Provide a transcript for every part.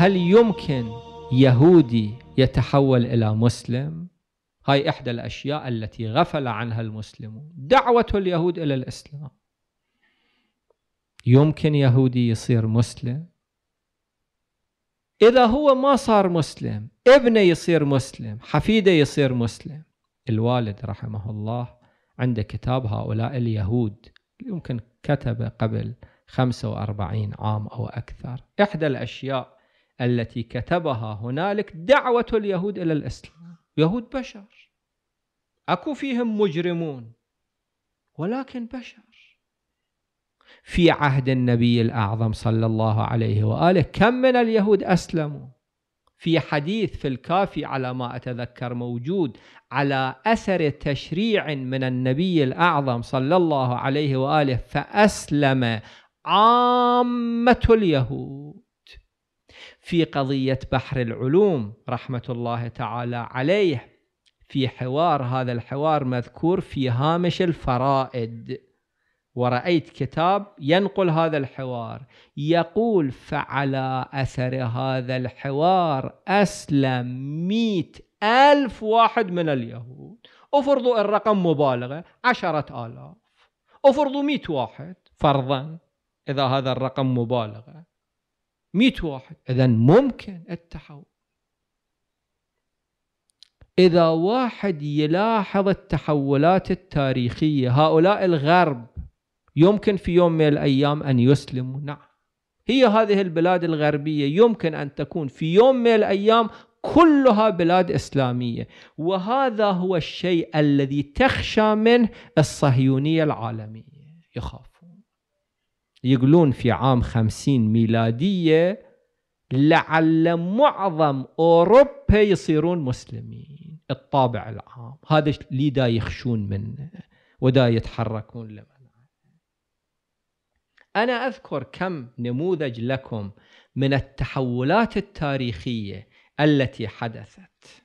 هل يمكن يهودي يتحول الى مسلم هاي احدى الاشياء التي غفل عنها المسلمون دعوه اليهود الى الاسلام يمكن يهودي يصير مسلم اذا هو ما صار مسلم ابنه يصير مسلم حفيده يصير مسلم الوالد رحمه الله عنده كتاب هؤلاء اليهود يمكن كتب قبل 45 عام أو أكثر إحدى الأشياء التي كتبها هنالك دعوة اليهود إلى الإسلام يهود بشر أكو فيهم مجرمون ولكن بشر في عهد النبي الأعظم صلى الله عليه وآله كم من اليهود أسلموا في حديث في الكافي على ما أتذكر موجود على أثر تشريع من النبي الأعظم صلى الله عليه وآله فأسلم عامة اليهود في قضية بحر العلوم رحمة الله تعالى عليه في حوار هذا الحوار مذكور في هامش الفرائد ورأيت كتاب ينقل هذا الحوار يقول فعلى أثر هذا الحوار أسلم مئة ألف واحد من اليهود أفرضوا الرقم مبالغة عشرة آلاف أفرضوا مئة واحد فرضا إذا هذا الرقم مبالغة 100 واحد اذا ممكن التحول اذا واحد يلاحظ التحولات التاريخيه هؤلاء الغرب يمكن في يوم من الايام ان يسلموا نعم هي هذه البلاد الغربيه يمكن ان تكون في يوم من الايام كلها بلاد اسلاميه وهذا هو الشيء الذي تخشى منه الصهيونيه العالميه يخاف يقولون في عام خمسين ميلادية لعل معظم أوروبا يصيرون مسلمين الطابع العام هذا اللي دا يخشون منه ودا يتحركون لمنعه أنا أذكر كم نموذج لكم من التحولات التاريخية التي حدثت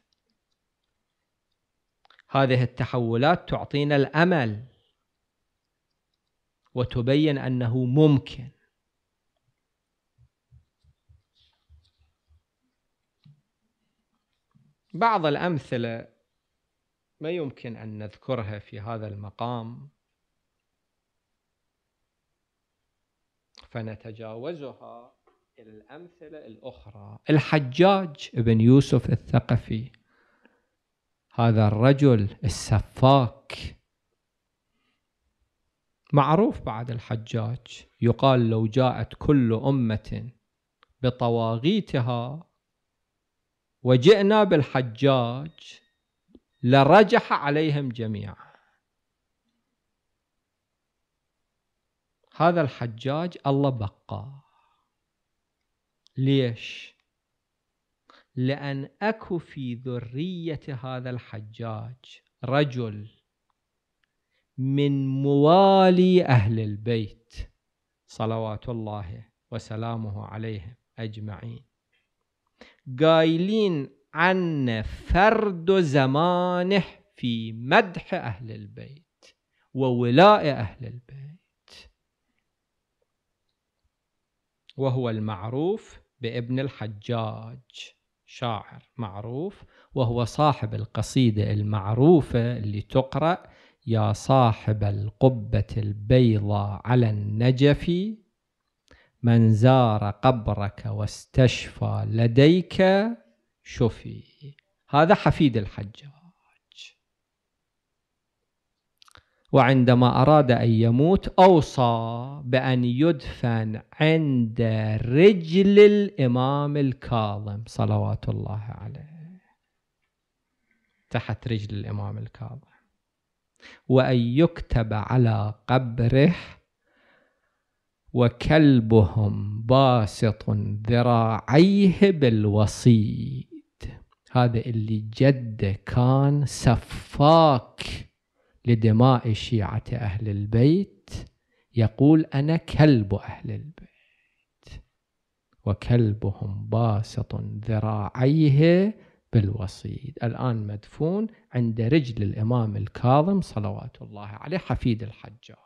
هذه التحولات تعطينا الأمل وتبين أنه ممكن بعض الأمثلة ما يمكن أن نذكرها في هذا المقام فنتجاوزها إلى الأمثلة الأخرى الحجاج بن يوسف الثقفي هذا الرجل السفاك معروف بعد الحجاج يقال لو جاءت كل أمة بطواغيتها وجئنا بالحجاج لرجح عليهم جميعا هذا الحجاج الله بقى ليش لأن أكو في ذرية هذا الحجاج رجل من موالي أهل البيت صلوات الله وسلامه عليهم أجمعين قايلين عن فرد زمانه في مدح أهل البيت وولاء أهل البيت وهو المعروف بابن الحجاج شاعر معروف وهو صاحب القصيدة المعروفة اللي تقرأ يا صاحب القبة البيضاء على النجف من زار قبرك واستشفى لديك شفي هذا حفيد الحجاج وعندما أراد أن يموت أوصى بأن يدفن عند رجل الإمام الكاظم صلوات الله عليه تحت رجل الإمام الكاظم وأن يكتب على قبره وكلبهم باسط ذراعيه بالوصيد هذا اللي جده كان سفاك لدماء شيعة أهل البيت يقول أنا كلب أهل البيت وكلبهم باسط ذراعيه بالوصيد الآن مدفون عند رجل الإمام الكاظم صلوات الله عليه حفيد الحجاج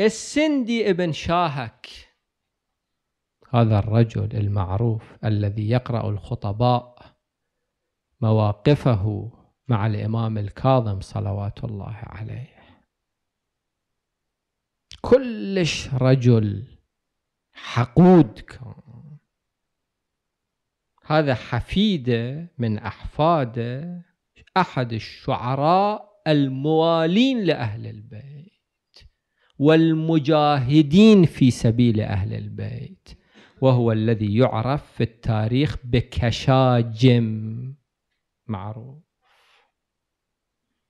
السندي ابن شاهك هذا الرجل المعروف الذي يقرأ الخطباء مواقفه مع الإمام الكاظم صلوات الله عليه كلش رجل حقود كان هذا حفيده من احفاده احد الشعراء الموالين لاهل البيت والمجاهدين في سبيل اهل البيت وهو الذي يعرف في التاريخ بكشاجم معروف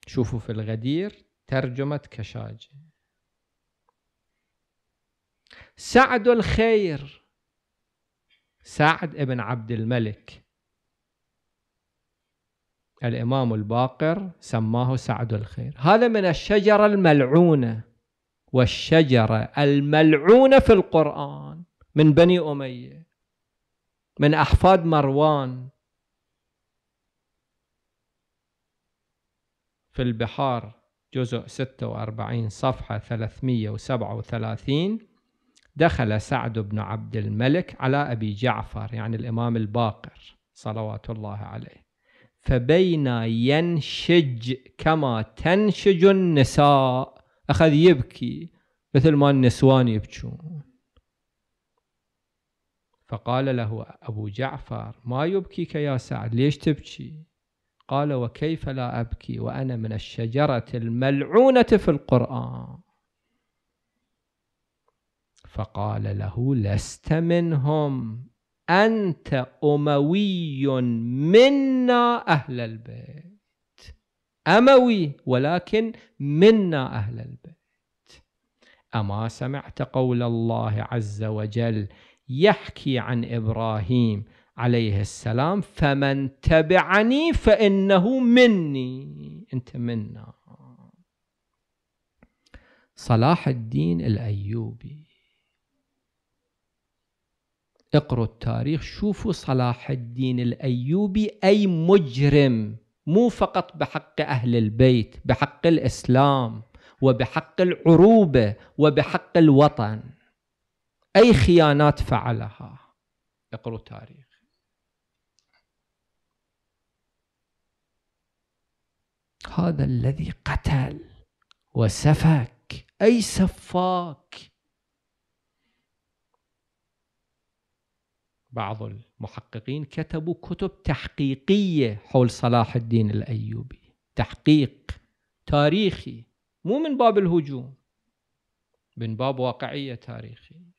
شوفوا في الغدير ترجمة كشاجم سعد الخير سعد بن عبد الملك الإمام الباقر سماه سعد الخير هذا من الشجرة الملعونة والشجرة الملعونة في القرآن من بني أمية من أحفاد مروان في البحار جزء 46 صفحة 337 دخل سعد بن عبد الملك على أبي جعفر يعني الإمام الباقر صلوات الله عليه فبين ينشج كما تنشج النساء أخذ يبكي مثل ما النسوان يبكون فقال له أبو جعفر ما يبكيك يا سعد ليش تبكي قال وكيف لا أبكي وأنا من الشجرة الملعونة في القرآن فقال له لست منهم أنت أموي منا أهل البيت أموي ولكن منا أهل البيت أما سمعت قول الله عز وجل يحكي عن إبراهيم عليه السلام فمن تبعني فإنه مني أنت منا صلاح الدين الأيوبي اقروا التاريخ شوفوا صلاح الدين الايوبي اي مجرم مو فقط بحق اهل البيت بحق الاسلام وبحق العروبه وبحق الوطن اي خيانات فعلها اقروا تاريخ هذا الذي قتل وسفك اي سفاك بعض المحققين كتبوا كتب تحقيقية حول صلاح الدين الأيوبي تحقيق تاريخي مو من باب الهجوم من باب واقعية تاريخية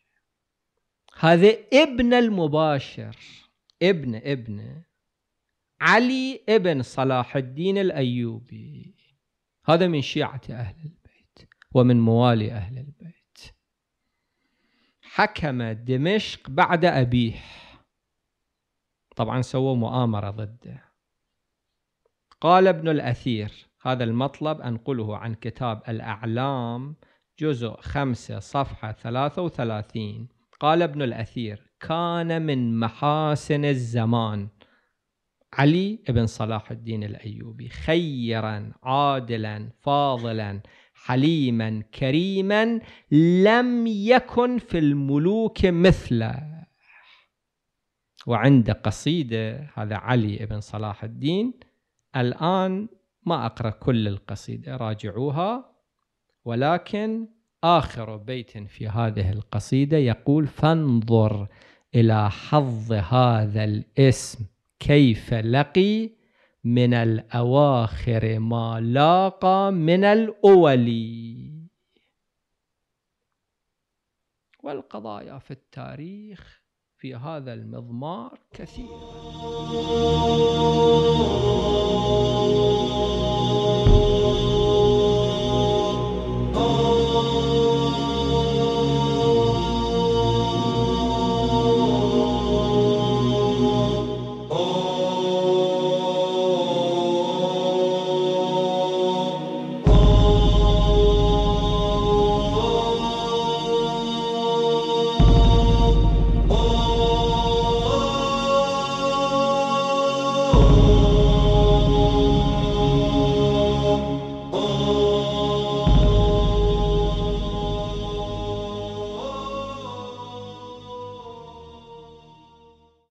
هذا ابن المباشر ابن ابن علي ابن صلاح الدين الأيوبي هذا من شيعة أهل البيت ومن موالي أهل البيت حكم دمشق بعد أبيه طبعا سووا مؤامرة ضده قال ابن الأثير هذا المطلب أنقله عن كتاب الأعلام جزء خمسة صفحة ثلاثة وثلاثين قال ابن الأثير كان من محاسن الزمان علي بن صلاح الدين الأيوبي خيرا عادلا فاضلا حليما كريما لم يكن في الملوك مثله وعنده قصيدة هذا علي بن صلاح الدين الآن ما أقرأ كل القصيدة راجعوها ولكن آخر بيت في هذه القصيدة يقول فانظر إلى حظ هذا الاسم كيف لقي من الأواخر ما لاقى من الأولي والقضايا في التاريخ في هذا المضمار كثيرا